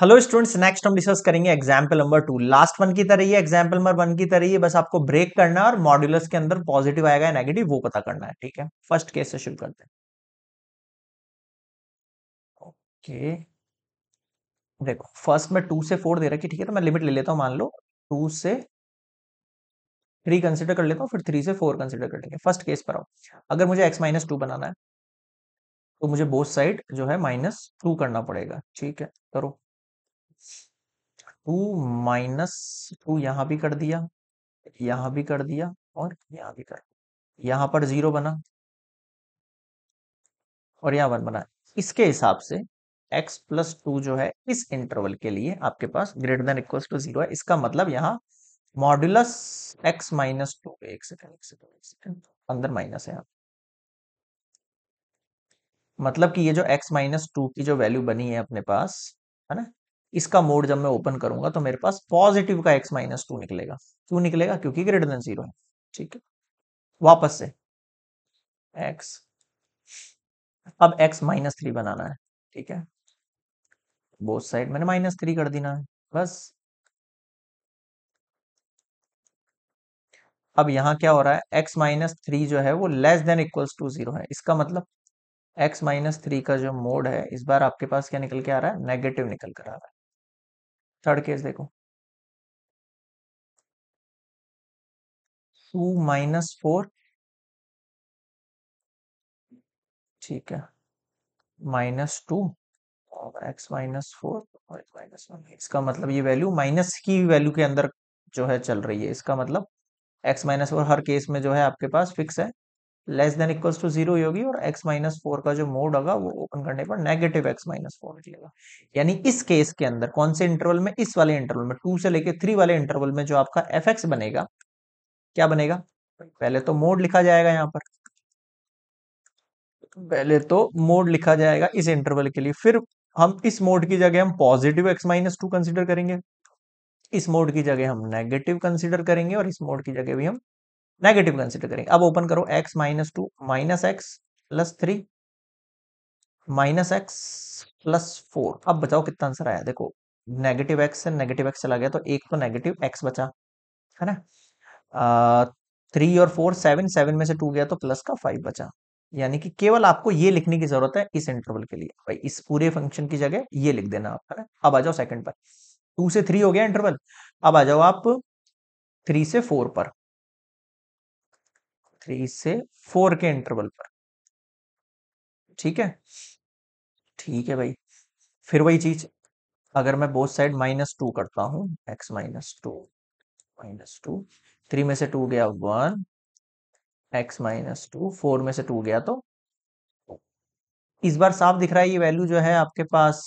Hello students next हम discuss करेंगे example number two last one की तरह ही एग्जाम्पल नंबर वन की तरह ही बस आपको ब्रेक करना है और मॉड्यूलस के अंदर पॉजिटिव आएगा या नेगेटिव वो पता करना है ठीक है फर्स्ट केस से शुरू करते हैं ओके देखो फर्स्ट में टू से फोर दे रखी ठीक है तो मैं लिमिट ले लेता हूँ मान लो टू से थ्री कंसिडर कर लेता हूँ फिर थ्री से फोर कंसिडर कर लेंगे फर्स्ट केस पर आओ अगर मुझे एक्स माइनस टू बनाना है तो मुझे बोथ साइड जो है माइनस टू करना पड़ेगा ठीक है करो टू माइनस टू यहां भी कर दिया यहां भी कर दिया और यहां भी कर यहां पर जीरो बना और यहां वन बना इसके हिसाब से x प्लस टू जो है इस इंटरवल के लिए आपके पास greater than equal to zero है इसका मतलब यहां मॉड्यूलस x माइनस टू एक सेकेंड एक सेकेंड एक सेकेंड अंदर माइनस है यहाँ मतलब कि ये जो x माइनस टू की जो वैल्यू बनी है अपने पास है ना इसका मोड जब मैं ओपन करूंगा तो मेरे पास पॉजिटिव का एक्स माइनस टू निकलेगा क्यों निकलेगा क्योंकि ग्रेटर देन जीरो है ठीक है वापस से एक्स अब एक्स माइनस थ्री बनाना है ठीक है बोथ साइड मैंने माइनस थ्री कर देना है बस अब यहां क्या हो रहा है एक्स माइनस थ्री जो है वो less than equals to zero है इसका मतलब एक्स माइनस थ्री का जो मोड है इस बार आपके पास क्या निकल के आ रहा है नेगेटिव निकल कर आ रहा है थर्ड केस देखो टू माइनस फोर ठीक है माइनस टू और एक्स माइनस फोर और एक्स माइनस वन इसका मतलब ये वैल्यू माइनस की वैल्यू के अंदर जो है चल रही है इसका मतलब एक्स माइनस फोर हर केस में जो है आपके पास फिक्स है less than equals to zero होगी और x माइनस फोर का जो मोड होगा वो ओपन करने पर नेगेटिव x माइनस फोर निकलेगा यानी इस केस के अंदर कौन से इंटरवल में इस वाले इंटरवल में टू से लेके थ्री वाले इंटरवल में जो आपका एफ एक्स बनेगा क्या बनेगा पहले तो मोड लिखा जाएगा यहाँ पर पहले तो मोड लिखा जाएगा इस इंटरवल के लिए फिर हम इस मोड की जगह हम positive x minus two consider करेंगे इस मोड की जगह हम नेगेटिव कंसिडर करेंगे और इस मोड की जगह भी हम नेगेटिव कंसिडर करेंगे अब ओपन करो x minus two minus x plus three minus x plus four अब बताओ कितना आंसर आया देखो नेगेटिव एक्स से नेगेटिव एक्स चला गया तो एक तो नेगेटिव एक्स बचा है ना थ्री और फोर सेवन सेवन में से टू गया तो प्लस का फाइव बचा यानी कि केवल आपको ये लिखने की जरूरत है इस इंटरवल के लिए भाई इस पूरे फंक्शन की जगह ये लिख देना आप है ना अब आ जाओ सेकंड पर टू से थ्री हो गया इंटरवल अब आ जाओ आप थ्री से फोर पर थ्री से फोर के इंटरवल पर ठीक है ठीक है भाई फिर वही चीज अगर मैं बोथ साइड माइनस टू करता हूं x minus two minus two three में से टू गया one x minus two four में से टू गया तो इस बार साफ दिख रहा है ये वैल्यू जो है आपके पास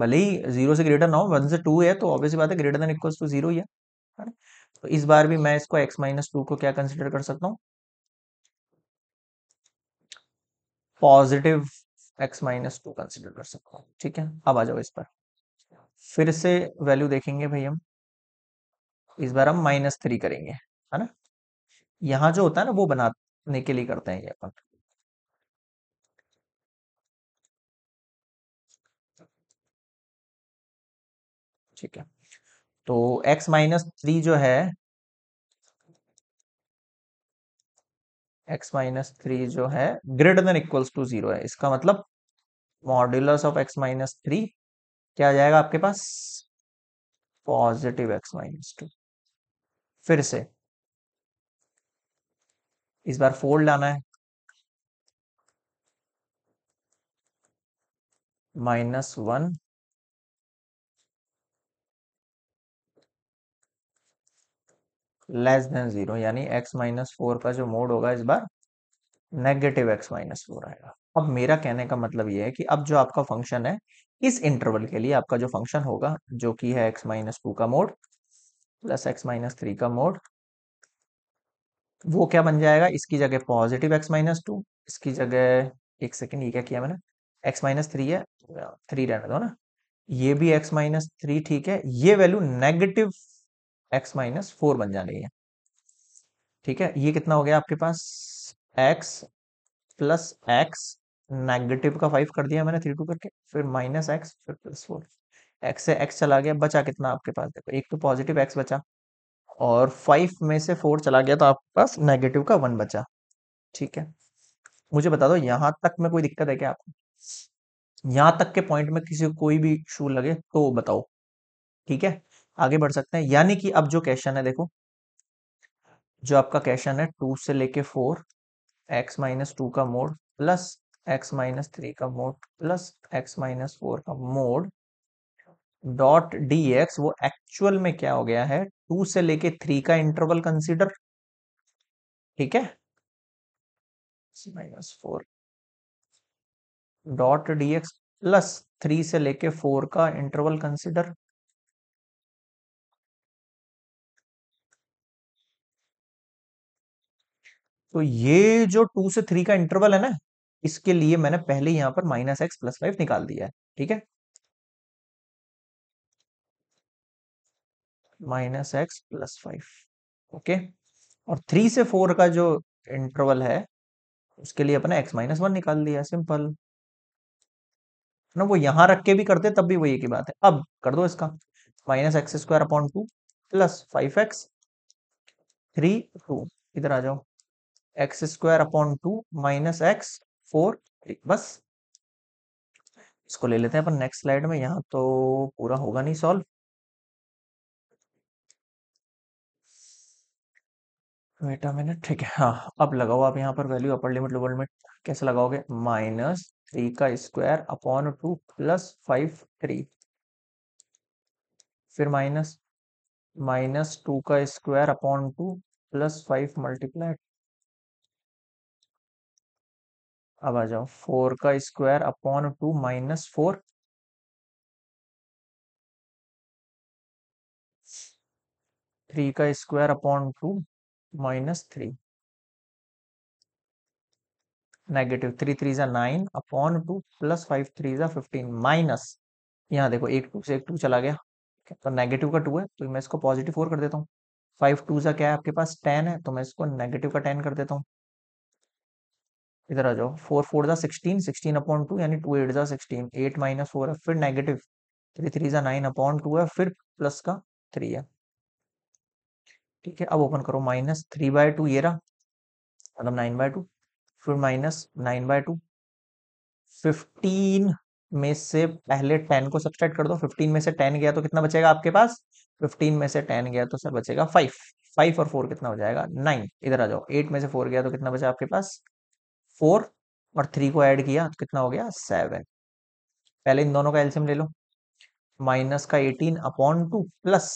भले ही जीरो से ग्रेटर ना हो वन से टू है तो ऑब्वियसली बात है greater than equals to zero ही है तो इस बार भी मैं इसको एक्स माइनस टू को क्या कंसिडर कर सकता हूँ positive x minus two consider कर सकते हैं ठीक है अब आ जाओ इस पर फिर से वैल्यू देखेंगे भाई हम इस बार हम माइनस थ्री करेंगे है ना यहां जो होता है ना वो बनाने के लिए करते हैं ये अपन ठीक है तो x माइनस थ्री जो है एक्स माइनस थ्री जो है greater than equals to zero है इसका मतलब modulus of x minus three क्या आ जाएगा आपके पास पॉजिटिव एक्स माइनस टू फिर से इस बार फोल्ड आना है minus one less than zero यानी एक्स माइनस फोर का जो मोड होगा इस बार नेगेटिव एक्स माइनस फोर आएगा अब मेरा कहने का मतलब यह है कि अब जो आपका फंक्शन है इस इंटरवल के लिए आपका जो फंक्शन होगा जो कि है एक्स माइनस टू का mod plus x minus three का मोड वो क्या बन जाएगा इसकी जगह पॉजिटिव एक्स माइनस टू इसकी जगह एक सेकेंड ये क्या किया मैंने एक्स माइनस थ्री है थ्री रहने दो ना ये भी एक्स माइनस थ्री ठीक है ये value negative x minus four बन जा रही है ठीक है ये कितना हो गया आपके पास x प्लस एक्स नेगेटिव का फाइव कर दिया मैंने थ्री टू करके फिर माइनस एक्स फिर प्लस फोर एक्स से एक्स चला गया बचा कितना आपके पास देखो एक तो पॉजिटिव एक्स बचा और फाइव में से फोर चला गया तो आपके पास नेगेटिव का वन बचा ठीक है मुझे बता दो यहां तक में कोई दिक्कत है क्या आपको यहां तक के पॉइंट में किसी को कोई भी शू लगे तो बताओ ठीक है आगे बढ़ सकते हैं यानी कि अब जो क्वेश्चन है देखो जो आपका क्वेश्चन है टू से लेके फोर एक्स माइनस टू का mod plus x minus three का mod plus x minus four का मोड डॉट डी एक्स वो एक्चुअल में क्या हो गया है टू से लेके थ्री का इंटरवल कंसिडर ठीक है minus four dot d x plus three से लेके फोर का इंटरवल कंसिडर तो ये जो टू से थ्री का इंटरवल है ना इसके लिए मैंने पहले यहां पर माइनस एक्स प्लस फाइव निकाल दिया है ठीक है minus x plus five okay और थ्री से फोर का जो इंटरवल है उसके लिए अपने एक्स माइनस वन निकाल दिया सिंपल ना वो यहां रख के भी करते तब भी वही की बात है अब कर दो इसका minus x square upon two plus five x three two इधर आ जाओ x square upon two minus x four बस इसको ले लेते हैं अपन नेक्स्ट स्लाइड में यहां तो पूरा होगा नहीं सॉल्व वेट अ मिनट ठीक है हाँ अब लगाओ आप यहाँ पर value upper limit lower limit कैसे लगाओगे माइनस थ्री का square upon two plus five three फिर माइनस माइनस टू का square upon two plus five multiply अब आ जाओ फोर का square upon two minus four three का square upon two minus three negative three three जा nine upon two plus five three जा fifteen minus यहाँ देखो एक टू से एक टू चला गया तो नेगेटिव का टू है तो मैं इसको पॉजिटिव फोर कर देता हूँ फाइव टू जा क्या है आपके पास टेन है तो मैं इसको नेगेटिव का टेन कर देता हूँ इधर आ जाओ फोर फोर जा सिक्सटीन सिक्सटीन अपॉन टू यानी टू एट जा सिक्सटीन एट माइनस फोर है फिर नेगेटिव थ्री थ्री जा नाइन अपॉन टू है फिर प्लस का थ्री है ठीक है अब ओपन करो माइनस थ्री बाय टू ये रहा मतलब नाइन बाय टू फिर minus nine by two fifteen में से पहले टेन को सब्सट्रैक्ट कर दो फिफ्टीन में से टेन गया तो कितना बचेगा आपके पास फिफ्टीन में से टेन गया तो सर बचेगा फाइव फाइव और फोर कितना हो जाएगा नाइन इधर आ जाओ एट में से फोर गया तो कितना बचा आपके पास फोर और थ्री को ऐड किया तो कितना हो गया सेवन पहले इन दोनों का एल्सियम ले लो माइनस का eighteen upon two plus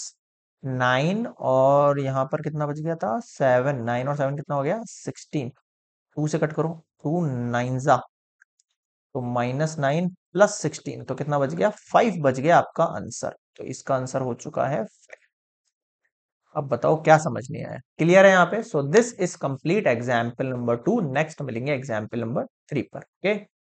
nine और यहां पर कितना बच गया था सेवन नाइन और सेवन कितना हो गया सिक्सटीन टू से कट करो टू नाइन जा तो माइनस नाइन प्लस सिक्सटीन तो कितना बच गया फाइव बच गया आपका आंसर तो इसका आंसर हो चुका है फाइव अब बताओ क्या समझ नहीं आया क्लियर है यहाँ पे so this is complete example number two next मिलेंगे एग्जाम्पल नंबर थ्री पर ओके okay?